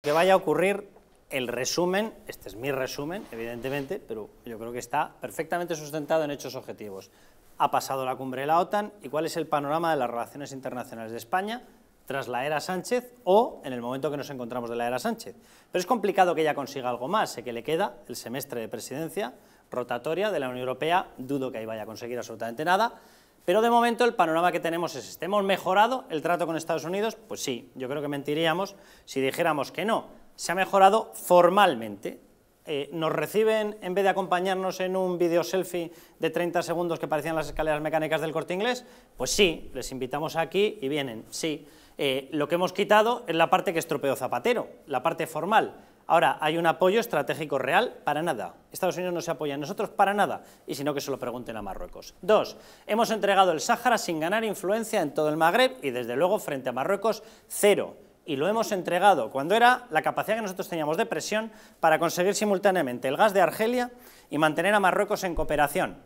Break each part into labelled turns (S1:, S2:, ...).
S1: Que vaya a ocurrir el resumen, este es mi resumen, evidentemente, pero yo creo que está perfectamente sustentado en hechos objetivos. Ha pasado la cumbre de la OTAN y cuál es el panorama de las relaciones internacionales de España tras la era Sánchez o en el momento que nos encontramos de la era Sánchez. Pero es complicado que ella consiga algo más, sé que le queda el semestre de presidencia rotatoria de la Unión Europea, dudo que ahí vaya a conseguir absolutamente nada, pero de momento el panorama que tenemos es este. ¿Hemos mejorado el trato con Estados Unidos? Pues sí, yo creo que mentiríamos si dijéramos que no. Se ha mejorado formalmente. Eh, nos reciben, en vez de acompañarnos en un video selfie de 30 segundos que parecían las escaleras mecánicas del corte inglés, pues sí, les invitamos aquí y vienen, sí. Eh, lo que hemos quitado es la parte que estropeó Zapatero, la parte formal Ahora, hay un apoyo estratégico real para nada. Estados Unidos no se apoya en nosotros para nada, y sino que se lo pregunten a Marruecos. Dos, hemos entregado el Sáhara sin ganar influencia en todo el Magreb y desde luego frente a Marruecos, cero y lo hemos entregado cuando era la capacidad que nosotros teníamos de presión para conseguir simultáneamente el gas de Argelia y mantener a Marruecos en cooperación.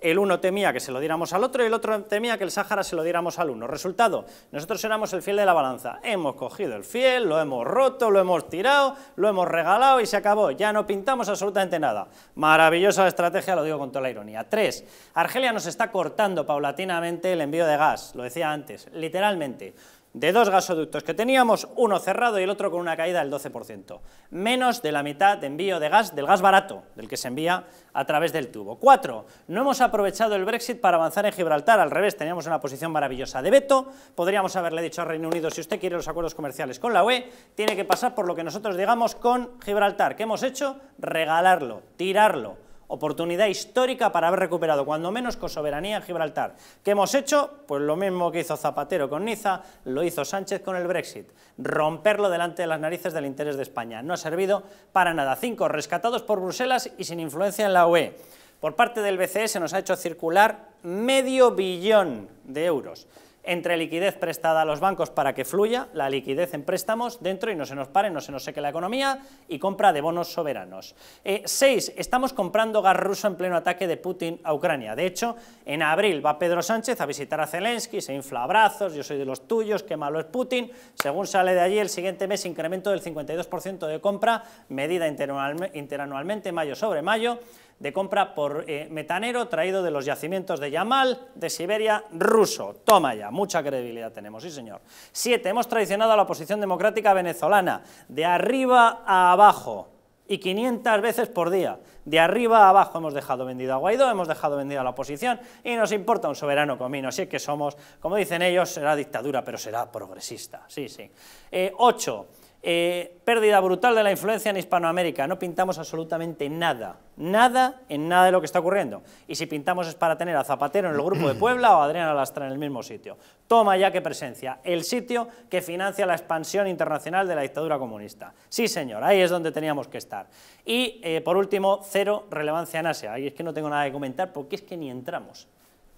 S1: El uno temía que se lo diéramos al otro y el otro temía que el Sáhara se lo diéramos al uno. Resultado, nosotros éramos el fiel de la balanza. Hemos cogido el fiel, lo hemos roto, lo hemos tirado, lo hemos regalado y se acabó. Ya no pintamos absolutamente nada. Maravillosa estrategia, lo digo con toda la ironía. Tres, Argelia nos está cortando paulatinamente el envío de gas, lo decía antes, literalmente de dos gasoductos que teníamos, uno cerrado y el otro con una caída del 12%. Menos de la mitad de envío de gas, del gas barato, del que se envía a través del tubo. Cuatro, no hemos aprovechado el Brexit para avanzar en Gibraltar, al revés, teníamos una posición maravillosa de veto, podríamos haberle dicho al Reino Unido, si usted quiere los acuerdos comerciales con la UE, tiene que pasar por lo que nosotros digamos con Gibraltar. ¿Qué hemos hecho? Regalarlo, tirarlo oportunidad histórica para haber recuperado, cuando menos, con soberanía en Gibraltar. ¿Qué hemos hecho? Pues lo mismo que hizo Zapatero con Niza, lo hizo Sánchez con el Brexit. Romperlo delante de las narices del interés de España. No ha servido para nada. Cinco, rescatados por Bruselas y sin influencia en la UE. Por parte del BCE se nos ha hecho circular medio billón de euros entre liquidez prestada a los bancos para que fluya la liquidez en préstamos dentro y no se nos pare, no se nos seque la economía, y compra de bonos soberanos. Eh, seis, estamos comprando gas ruso en pleno ataque de Putin a Ucrania. De hecho, en abril va Pedro Sánchez a visitar a Zelensky, se infla abrazos, yo soy de los tuyos, qué malo es Putin. Según sale de allí, el siguiente mes incremento del 52% de compra, medida interanualmente mayo sobre mayo de compra por eh, metanero traído de los yacimientos de Yamal, de Siberia, ruso. Toma ya, mucha credibilidad tenemos, sí señor. Siete, hemos traicionado a la oposición democrática venezolana, de arriba a abajo, y 500 veces por día. De arriba a abajo hemos dejado vendido a Guaidó, hemos dejado vendido a la oposición y nos importa un soberano comino. Si es que somos, como dicen ellos, será dictadura, pero será progresista. Sí, sí. Eh, ocho, eh, pérdida brutal de la influencia en Hispanoamérica. No pintamos absolutamente nada, nada en nada de lo que está ocurriendo. Y si pintamos es para tener a Zapatero en el grupo de Puebla o a Adriana Lastra en el mismo sitio. Toma ya que presencia, el sitio que financia la expansión internacional de la dictadura comunista. Sí, señor, ahí es donde teníamos que estar. Y, eh, por último, cero relevancia en Asia. Y es que no tengo nada que comentar porque es que ni entramos.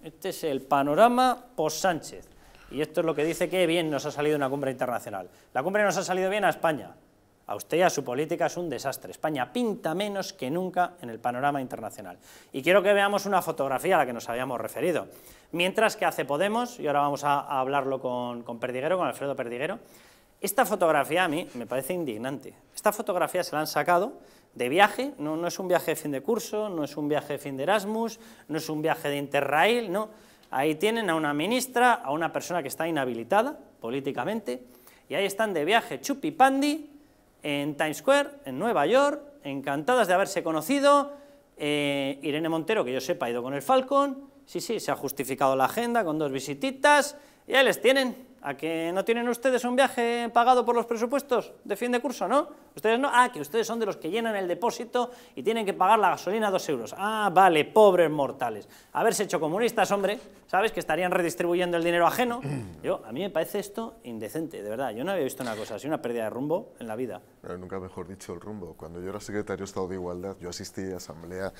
S1: Este es el panorama post-Sánchez. Y esto es lo que dice que bien nos ha salido una cumbre internacional. La cumbre nos ha salido bien a España. A usted y a su política es un desastre. España pinta menos que nunca en el panorama internacional. Y quiero que veamos una fotografía a la que nos habíamos referido. Mientras que hace Podemos, y ahora vamos a, hablarlo con, Perdiguero, con Alfredo Perdiguero, esta fotografía a mí me parece indignante. Esta fotografía se la han sacado de viaje, no, no es un viaje de fin de curso, no es un viaje de fin de Erasmus, no es un viaje de Interrail, no. Ahí tienen a una ministra, a una persona que está inhabilitada políticamente, y ahí están de viaje chupi pandi, en Times Square, en Nueva York, encantadas de haberse conocido. Eh, Irene Montero, que yo sepa, ha ido con el Falcon. Sí, sí, se ha justificado la agenda con dos visititas, y ahí les tienen ¿A que no tienen ustedes un viaje pagado por los presupuestos de fin de curso, no? ¿Ustedes no? Ah, que ustedes son de los que llenan el depósito y tienen que pagar la gasolina dos euros. Ah, vale, pobres mortales. Haberse hecho comunistas, hombre, ¿sabes? Que estarían redistribuyendo el dinero ajeno. Yo, a mí me parece esto indecente, de verdad. Yo no había visto una cosa así, una pérdida de rumbo en la vida. nunca mejor dicho el rumbo. Cuando yo era secretario de Estado de Igualdad, yo asistí a asamblea